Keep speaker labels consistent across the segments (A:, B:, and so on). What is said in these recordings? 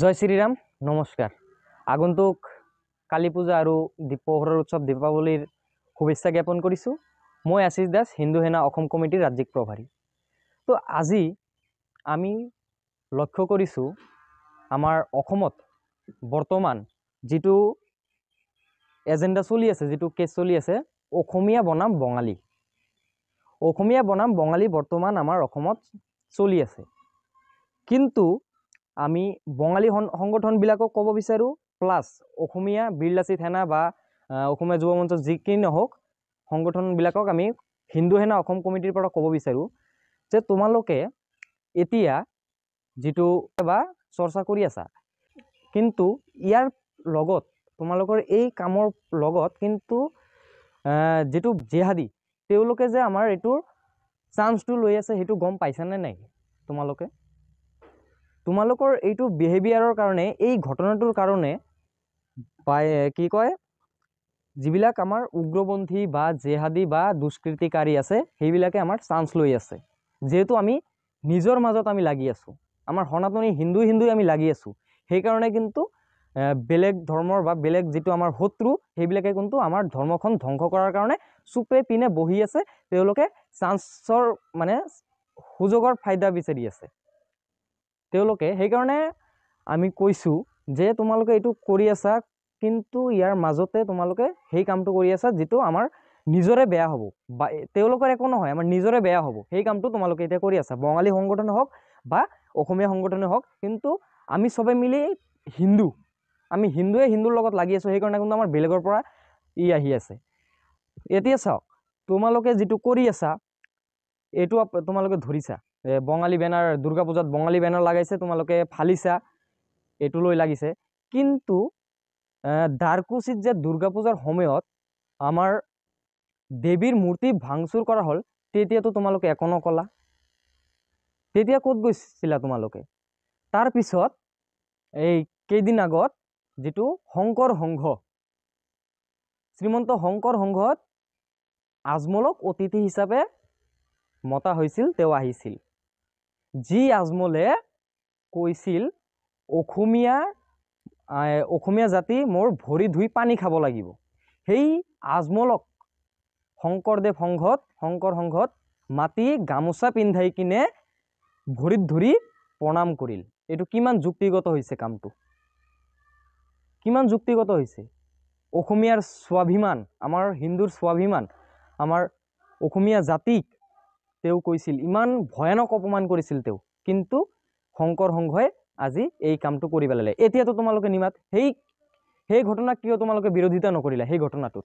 A: জয় শ্ৰীৰাম নমস্কাৰ আগন্তুক কালী পূজা আৰু দীপোহৰৰ উৎসৱ দীপাৱলীৰ শুভেচ্ছা জ্ঞাপন কৰিছোঁ মই আশীষ দাস হিন্দু সেনা অসম কমিটিৰ ৰাজ্যিক প্ৰভাৰী তো আজি আমি লক্ষ্য কৰিছোঁ আমাৰ অসমত বৰ্তমান যিটো এজেণ্ডা চলি আছে যিটো কেছ চলি আছে অসমীয়া বনাম বঙালী অসমীয়া বনাম বঙালী বৰ্তমান আমাৰ অসমত চলি আছে কিন্তু আমি বঙালী সংগঠনবিলাকক ক'ব বিচাৰোঁ প্লাছ অসমীয়া বীৰলাচী সেনা বা অসমীয়া যুৱ মঞ্চ যিকেই নহওক সংগঠনবিলাকক আমি হিন্দু সেনা অসম কমিটিৰ পৰা ক'ব বিচাৰোঁ যে তোমালোকে এতিয়া যিটো বা চৰ্চা কৰি আছা কিন্তু ইয়াৰ লগত তোমালোকৰ এই কামৰ লগত কিন্তু যিটো জেহাদী তেওঁলোকে যে আমাৰ এইটো চাঞ্চটো লৈ আছে সেইটো গম পাইছানে নাই তোমালোকে তোমালোকৰ এইটো বিহেভিয়াৰৰ কাৰণে এই ঘটনাটোৰ কাৰণে কি কয় যিবিলাক আমাৰ উগ্ৰপন্থী বা জেহাদী বা দুষ্কৃতিকাৰী আছে সেইবিলাকে আমাৰ চান্স লৈ আছে যিহেতু আমি নিজৰ মাজত আমি লাগি আছোঁ আমাৰ সনাতনী হিন্দু হিন্দু আমি লাগি আছোঁ সেইকাৰণে কিন্তু বেলেগ ধৰ্মৰ বা বেলেগ যিটো আমাৰ শত্ৰু সেইবিলাকে কিন্তু আমাৰ ধৰ্মখন ধ্বংস কৰাৰ কাৰণে চুপে পিনে বহি আছে তেওঁলোকে চান্সৰ মানে সুযোগৰ ফাইদা বিচাৰি আছে তেওঁলোকে সেইকাৰণে আমি কৈছোঁ যে তোমালোকে এইটো কৰি আছা কিন্তু ইয়াৰ মাজতে তোমালোকে সেই কামটো কৰি আছা যিটো আমাৰ নিজৰে বেয়া হ'ব বা তেওঁলোকৰ একো নহয় আমাৰ নিজৰে বেয়া হ'ব সেই কামটো তোমালোকে এতিয়া কৰি আছা বঙালী সংগঠনে হওক বা অসমীয়া সংগঠনে হওক কিন্তু আমি চবে মিলি হিন্দু আমি হিন্দুৱে হিন্দুৰ লগত লাগি আছোঁ সেইকাৰণে কিন্তু আমাৰ বেলেগৰ পৰা ই আহি আছে এতিয়া চাওক তোমালোকে যিটো কৰি আছা এইটো তোমালোকে ধৰিছা বঙালী বেনাৰ দুৰ্গা পূজাত বঙালী বেনাৰ লাগাইছে তোমালোকে ফালিছা এইটো লৈ লাগিছে কিন্তু দাৰকুচিত যে দুৰ্গা পূজাৰ সময়ত আমাৰ দেৱীৰ মূৰ্তি ভাংচুৰ কৰা হ'ল তেতিয়াতো তোমালোকে একো নক'লা তেতিয়া ক'ত গৈছিলা তোমালোকে তাৰপিছত এই কেইদিন আগত যিটো শংকৰ সংঘ শ্ৰীমন্ত শংকৰ সংঘত আজমলক অতিথি হিচাপে মতা হৈছিল তেওঁ আহিছিল যি আজমলে কৈছিল অসমীয়া অসমীয়া জাতি মোৰ ভৰি ধুই পানী খাব লাগিব সেই আজমলক শংকৰদেৱ সংঘত শংকৰ সংঘত মাতি গামোচা পিন্ধাই কিনে ভৰিত ধৰি প্ৰণাম কৰিল এইটো কিমান যুক্তিগত হৈছে কামটো কিমান যুক্তিগত হৈছে অসমীয়াৰ স্বাভিমান আমাৰ হিন্দুৰ স্বাভিমান আমাৰ অসমীয়া জাতিক তেওঁ কৈছিল ইমান ভয়ানক অপমান কৰিছিল তেওঁ কিন্তু শংকৰ সংঘই আজি এই কামটো কৰি পেলালে এতিয়াতো তোমালোকে নিমাত সেই সেই ঘটনাক কিয় তোমালোকে বিৰোধিতা নকৰিলা সেই ঘটনাটোত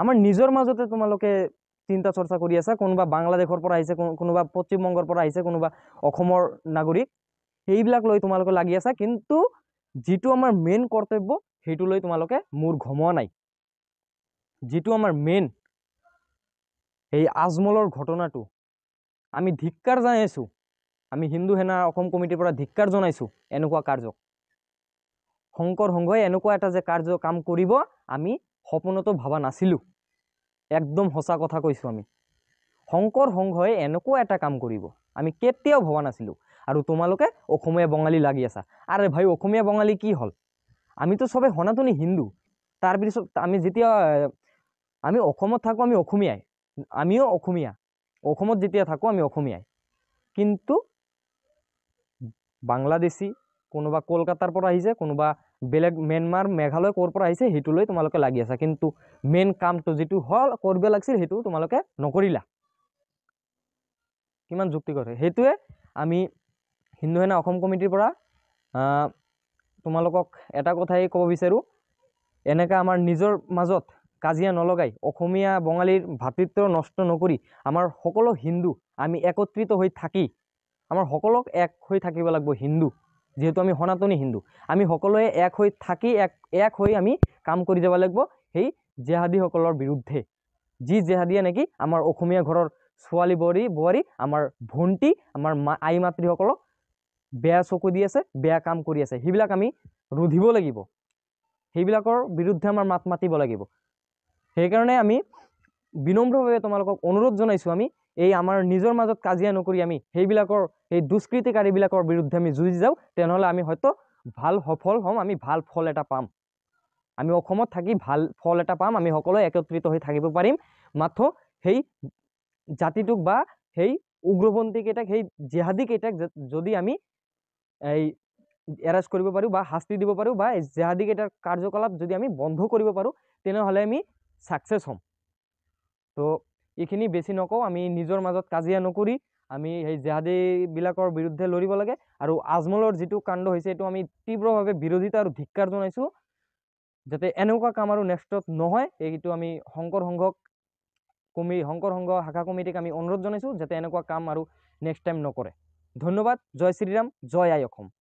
A: আমাৰ নিজৰ মাজতে তোমালোকে চিন্তা চৰ্চা কৰি আছা কোনোবা বাংলাদেশৰ পৰা আহিছে কোনোবা পশ্চিমবংগৰ পৰা আহিছে কোনোবা অসমৰ নাগৰিক সেইবিলাক লৈ তোমালোকে লাগি আছা কিন্তু যিটো আমাৰ মেইন কৰ্তব্য সেইটো লৈ তোমালোকে মোৰ ঘমোৱা নাই যিটো আমাৰ মেইন সেই আজমলৰ ঘটনাটো আমি ধিক্কাৰ জানাই আছোঁ আমি হিন্দু সেনা অসম কমিটিৰ পৰা ধিক্কাৰ জনাইছোঁ এনেকুৱা কাৰ্যক শংকৰ সংঘই এনেকুৱা এটা যে কাৰ্য কাম কৰিব আমি সপোনতো ভবা নাছিলোঁ একদম সঁচা কথা কৈছোঁ আমি শংকৰ সংঘই এনেকুৱা এটা কাম কৰিব আমি কেতিয়াও ভবা নাছিলোঁ আৰু তোমালোকে অসমীয়া বঙালী লাগি আছা আৰে ভাই অসমীয়া বঙালী কি হ'ল আমিতো চবেই সনাতনী হিন্দু তাৰপিছত আমি যেতিয়া আমি অসমত থাকোঁ আমি অসমীয়াই আমিও অসমীয়া অসমত যেতিয়া থাকোঁ আমি অসমীয়াই কিন্তু বাংলাদেশী কোনোবা কলকাতাৰ পৰা আহিছে কোনোবা বেলেগ ম্যানমাৰ মেঘালয় ক'ৰ পৰা আহিছে সেইটো লৈ তোমালোকে লাগি আছা কিন্তু মেইন কামটো যিটো হ'ল কৰিব লাগিছিল সেইটো তোমালোকে নকৰিলা কিমান যুক্তি কৰে সেইটোৱে আমি হিন্দু সেনা অসম কমিটিৰ পৰা তোমালোকক এটা কথাই ক'ব বিচাৰোঁ এনেকৈ আমাৰ নিজৰ মাজত কাজিয়া নলগাই অসমীয়া বঙালীৰ ভাতৃত্ব নষ্ট নকৰি আমাৰ সকলো হিন্দু আমি একত্ৰিত হৈ থাকি আমাৰ সকলোক এক হৈ থাকিব লাগিব হিন্দু যিহেতু আমি সনাতনী হিন্দু আমি সকলোৱে এক হৈ থাকি এক এক হৈ আমি কাম কৰি যাব লাগিব সেই জেহাদীসকলৰ বিৰুদ্ধে যি জেহাদীয়ে নেকি আমাৰ অসমীয়া ঘৰৰ ছোৱালী বোৱাৰী বোৱাৰী আমাৰ ভণ্টি আমাৰ মা আই মাতৃসকলক বেয়া চকু দি আছে বেয়া কাম কৰি আছে সেইবিলাক আমি ৰুধিব লাগিব সেইবিলাকৰ বিৰুদ্ধে আমাৰ মাত মাতিব লাগিব সেইকাৰণে আমি বিনম্ৰভাৱে তোমালোকক অনুৰোধ জনাইছোঁ আমি এই আমাৰ নিজৰ মাজত কাজিয়া নকৰি আমি সেইবিলাকৰ সেই দুষ্কৃতিকাৰীবিলাকৰ বিৰুদ্ধে আমি যুঁজ যাওঁ তেনেহ'লে আমি হয়তো ভাল সফল হ'ম আমি ভাল ফল এটা পাম আমি অসমত থাকি ভাল ফল এটা পাম আমি সকলোৱে একত্ৰিত হৈ থাকিব পাৰিম মাথো সেই জাতিটোক বা সেই উগ্ৰপন্থীকেইটাক সেই জেহাদীকেইটাক যদি আমি এই এৰাজ কৰিব পাৰোঁ বা শাস্তি দিব পাৰোঁ বা এই জেহাদীকেইটাৰ কাৰ্যকলাপ যদি আমি বন্ধ কৰিব পাৰোঁ তেনেহ'লে আমি ছাকচেছ হ'ম তো এইখিনি বেছি নকওঁ আমি নিজৰ মাজত কাজিয়া নকৰি আমি সেই জেহাদীবিলাকৰ বিৰুদ্ধে লৰিব লাগে আৰু আজমলৰ যিটো কাণ্ড হৈছে সেইটো আমি তীব্ৰভাৱে বিৰোধিতা আৰু ধিক্কাৰ জনাইছোঁ যাতে এনেকুৱা কাম আৰু নেক্সটত নহয় সেইটো আমি শংকৰ সংঘক কমি শংকৰ সংঘ শাখা কমিটিক আমি অনুৰোধ জনাইছোঁ যাতে এনেকুৱা কাম আৰু নেক্সট টাইম নকৰে ধন্যবাদ জয় শ্ৰীৰাম জয় আই অসম